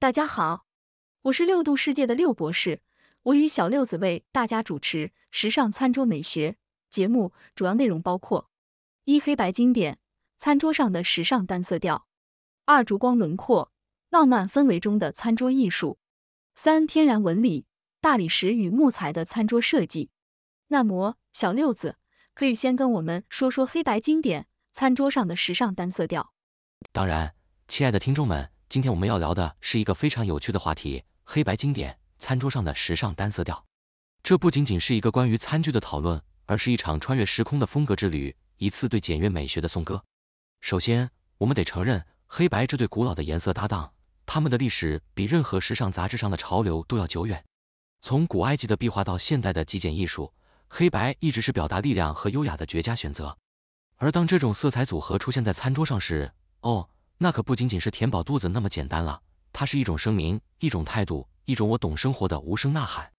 大家好，我是六度世界的六博士，我与小六子为大家主持《时尚餐桌美学》节目，主要内容包括：一、黑白经典餐桌上的时尚单色调；二、烛光轮廓浪漫氛围中的餐桌艺术；三、天然纹理大理石与木材的餐桌设计。那么，小六子可以先跟我们说说黑白经典餐桌上的时尚单色调。当然，亲爱的听众们。今天我们要聊的是一个非常有趣的话题——黑白经典餐桌上的时尚单色调。这不仅仅是一个关于餐具的讨论，而是一场穿越时空的风格之旅，一次对简约美学的颂歌。首先，我们得承认，黑白这对古老的颜色搭档，他们的历史比任何时尚杂志上的潮流都要久远。从古埃及的壁画到现代的极简艺术，黑白一直是表达力量和优雅的绝佳选择。而当这种色彩组合出现在餐桌上时，哦。那可不仅仅是填饱肚子那么简单了，它是一种声明，一种态度，一种我懂生活的无声呐喊。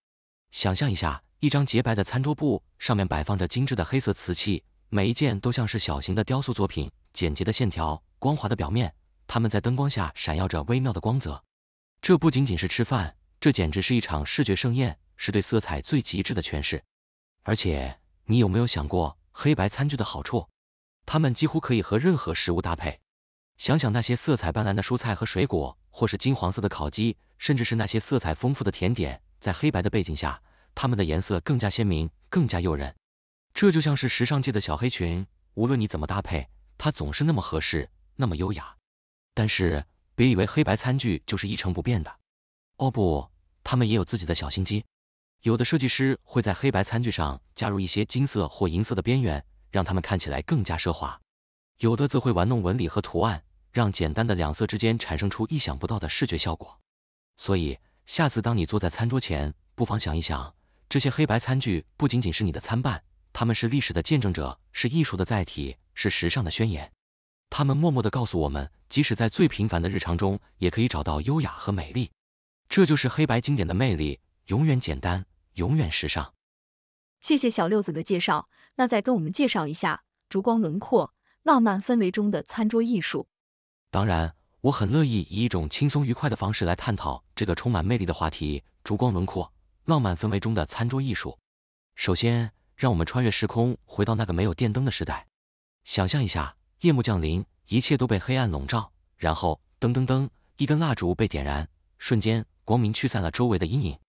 想象一下，一张洁白的餐桌布，上面摆放着精致的黑色瓷器，每一件都像是小型的雕塑作品，简洁的线条，光滑的表面，它们在灯光下闪耀着微妙的光泽。这不仅仅是吃饭，这简直是一场视觉盛宴，是对色彩最极致的诠释。而且，你有没有想过黑白餐具的好处？它们几乎可以和任何食物搭配。想想那些色彩斑斓的蔬菜和水果，或是金黄色的烤鸡，甚至是那些色彩丰富的甜点，在黑白的背景下，它们的颜色更加鲜明，更加诱人。这就像是时尚界的小黑裙，无论你怎么搭配，它总是那么合适，那么优雅。但是别以为黑白餐具就是一成不变的，哦不，它们也有自己的小心机。有的设计师会在黑白餐具上加入一些金色或银色的边缘，让它们看起来更加奢华。有的则会玩弄纹理和图案，让简单的两色之间产生出意想不到的视觉效果。所以，下次当你坐在餐桌前，不妨想一想，这些黑白餐具不仅仅是你的餐伴，他们是历史的见证者，是艺术的载体，是时尚的宣言。他们默默的告诉我们，即使在最平凡的日常中，也可以找到优雅和美丽。这就是黑白经典的魅力，永远简单，永远时尚。谢谢小六子的介绍，那再跟我们介绍一下烛光轮廓。浪漫氛围中的餐桌艺术。当然，我很乐意以一种轻松愉快的方式来探讨这个充满魅力的话题。烛光轮廓，浪漫氛围中的餐桌艺术。首先，让我们穿越时空，回到那个没有电灯的时代。想象一下，夜幕降临，一切都被黑暗笼罩，然后，噔噔噔，一根蜡烛被点燃，瞬间，光明驱散了周围的阴影。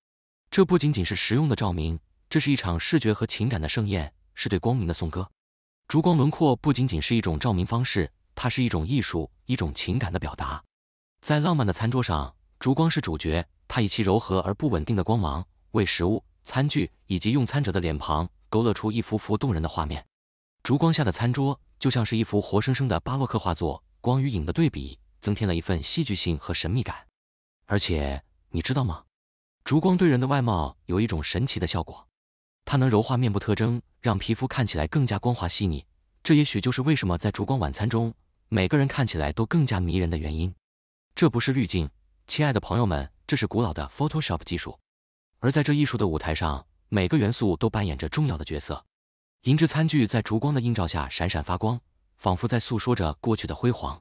这不仅仅是实用的照明，这是一场视觉和情感的盛宴，是对光明的颂歌。烛光轮廓不仅仅是一种照明方式，它是一种艺术，一种情感的表达。在浪漫的餐桌上，烛光是主角，它以其柔和而不稳定的光芒，为食物、餐具以及用餐者的脸庞勾勒出一幅幅动人的画面。烛光下的餐桌就像是一幅活生生的巴洛克画作，光与影的对比增添了一份戏剧性和神秘感。而且，你知道吗？烛光对人的外貌有一种神奇的效果。它能柔化面部特征，让皮肤看起来更加光滑细腻。这也许就是为什么在烛光晚餐中，每个人看起来都更加迷人的原因。这不是滤镜，亲爱的朋友们，这是古老的 Photoshop 技术。而在这艺术的舞台上，每个元素都扮演着重要的角色。银质餐具在烛光的映照下闪闪发光，仿佛在诉说着过去的辉煌。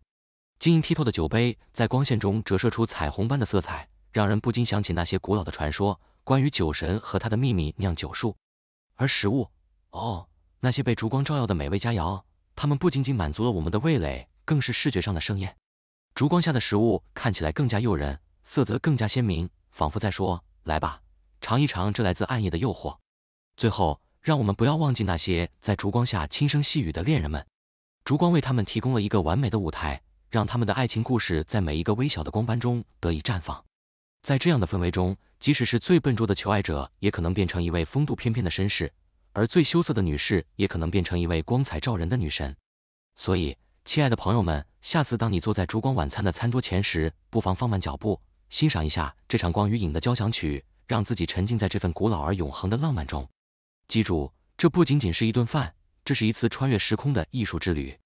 晶莹剔透的酒杯在光线中折射出彩虹般的色彩，让人不禁想起那些古老的传说，关于酒神和他的秘密酿酒术。而食物，哦，那些被烛光照耀的美味佳肴，它们不仅仅满足了我们的味蕾，更是视觉上的盛宴。烛光下的食物看起来更加诱人，色泽更加鲜明，仿佛在说，来吧，尝一尝这来自暗夜的诱惑。最后，让我们不要忘记那些在烛光下轻声细语的恋人们，烛光为他们提供了一个完美的舞台，让他们的爱情故事在每一个微小的光斑中得以绽放。在这样的氛围中，即使是最笨拙的求爱者，也可能变成一位风度翩翩的绅士。而最羞涩的女士也可能变成一位光彩照人的女神。所以，亲爱的朋友们，下次当你坐在烛光晚餐的餐桌前时，不妨放慢脚步，欣赏一下这场光与影的交响曲，让自己沉浸在这份古老而永恒的浪漫中。记住，这不仅仅是一顿饭，这是一次穿越时空的艺术之旅。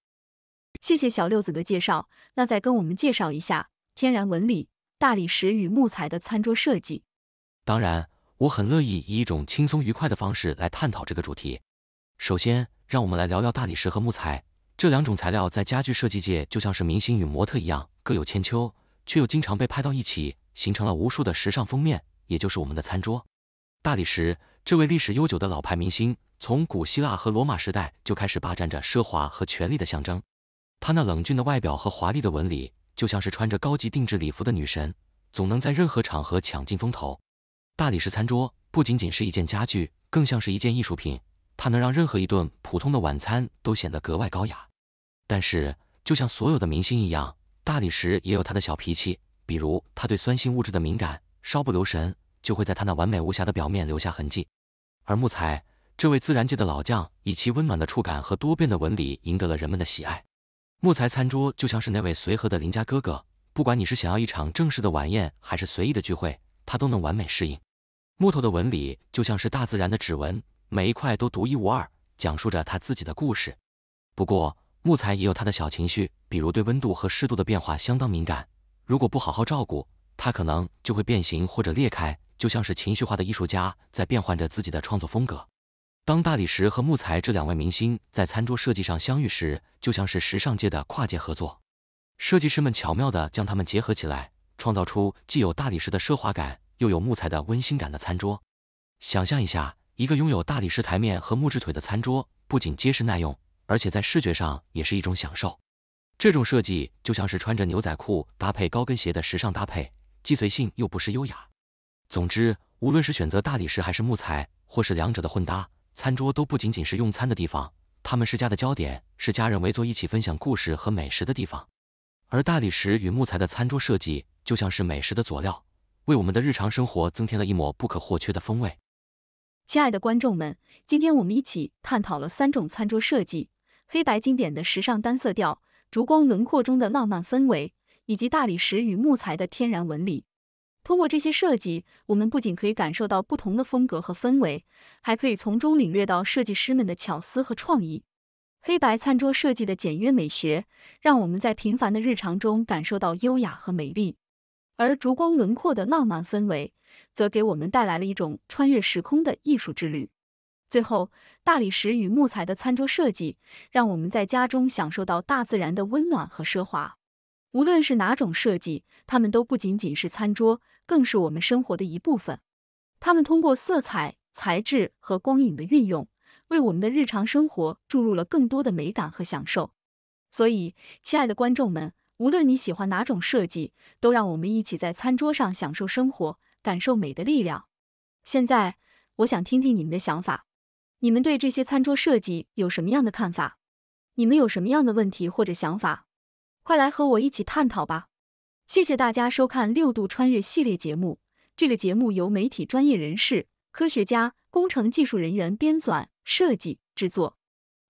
谢谢小六子的介绍，那再跟我们介绍一下天然纹理大理石与木材的餐桌设计。当然。我很乐意以一种轻松愉快的方式来探讨这个主题。首先，让我们来聊聊大理石和木材这两种材料，在家具设计界就像是明星与模特一样各有千秋，却又经常被拍到一起，形成了无数的时尚封面，也就是我们的餐桌。大理石，这位历史悠久的老牌明星，从古希腊和罗马时代就开始霸占着奢华和权力的象征。它那冷峻的外表和华丽的纹理，就像是穿着高级定制礼服的女神，总能在任何场合抢尽风头。大理石餐桌不仅仅是一件家具，更像是一件艺术品，它能让任何一顿普通的晚餐都显得格外高雅。但是，就像所有的明星一样，大理石也有他的小脾气，比如他对酸性物质的敏感，稍不留神就会在他那完美无瑕的表面留下痕迹。而木材，这位自然界的老将，以其温暖的触感和多变的纹理赢得了人们的喜爱。木材餐桌就像是那位随和的邻家哥哥，不管你是想要一场正式的晚宴还是随意的聚会，他都能完美适应。木头的纹理就像是大自然的指纹，每一块都独一无二，讲述着他自己的故事。不过，木材也有他的小情绪，比如对温度和湿度的变化相当敏感。如果不好好照顾，它可能就会变形或者裂开，就像是情绪化的艺术家在变换着自己的创作风格。当大理石和木材这两位明星在餐桌设计上相遇时，就像是时尚界的跨界合作。设计师们巧妙的将它们结合起来，创造出既有大理石的奢华感。又有木材的温馨感的餐桌，想象一下一个拥有大理石台面和木质腿的餐桌，不仅结实耐用，而且在视觉上也是一种享受。这种设计就像是穿着牛仔裤搭配高跟鞋的时尚搭配，既随性又不失优雅。总之，无论是选择大理石还是木材，或是两者的混搭，餐桌都不仅仅是用餐的地方，它们是家的焦点，是家人围坐一起分享故事和美食的地方。而大理石与木材的餐桌设计，就像是美食的佐料。为我们的日常生活增添了一抹不可或缺的风味。亲爱的观众们，今天我们一起探讨了三种餐桌设计：黑白经典的时尚单色调、烛光轮廓中的浪漫氛围，以及大理石与木材的天然纹理。通过这些设计，我们不仅可以感受到不同的风格和氛围，还可以从中领略到设计师们的巧思和创意。黑白餐桌设计的简约美学，让我们在平凡的日常中感受到优雅和美丽。而烛光轮廓的浪漫氛围，则给我们带来了一种穿越时空的艺术之旅。最后，大理石与木材的餐桌设计，让我们在家中享受到大自然的温暖和奢华。无论是哪种设计，它们都不仅仅是餐桌，更是我们生活的一部分。它们通过色彩、材质和光影的运用，为我们的日常生活注入了更多的美感和享受。所以，亲爱的观众们，无论你喜欢哪种设计，都让我们一起在餐桌上享受生活，感受美的力量。现在，我想听听你们的想法，你们对这些餐桌设计有什么样的看法？你们有什么样的问题或者想法？快来和我一起探讨吧！谢谢大家收看六度穿越系列节目，这个节目由媒体专业人士、科学家、工程技术人员编纂、设计、制作。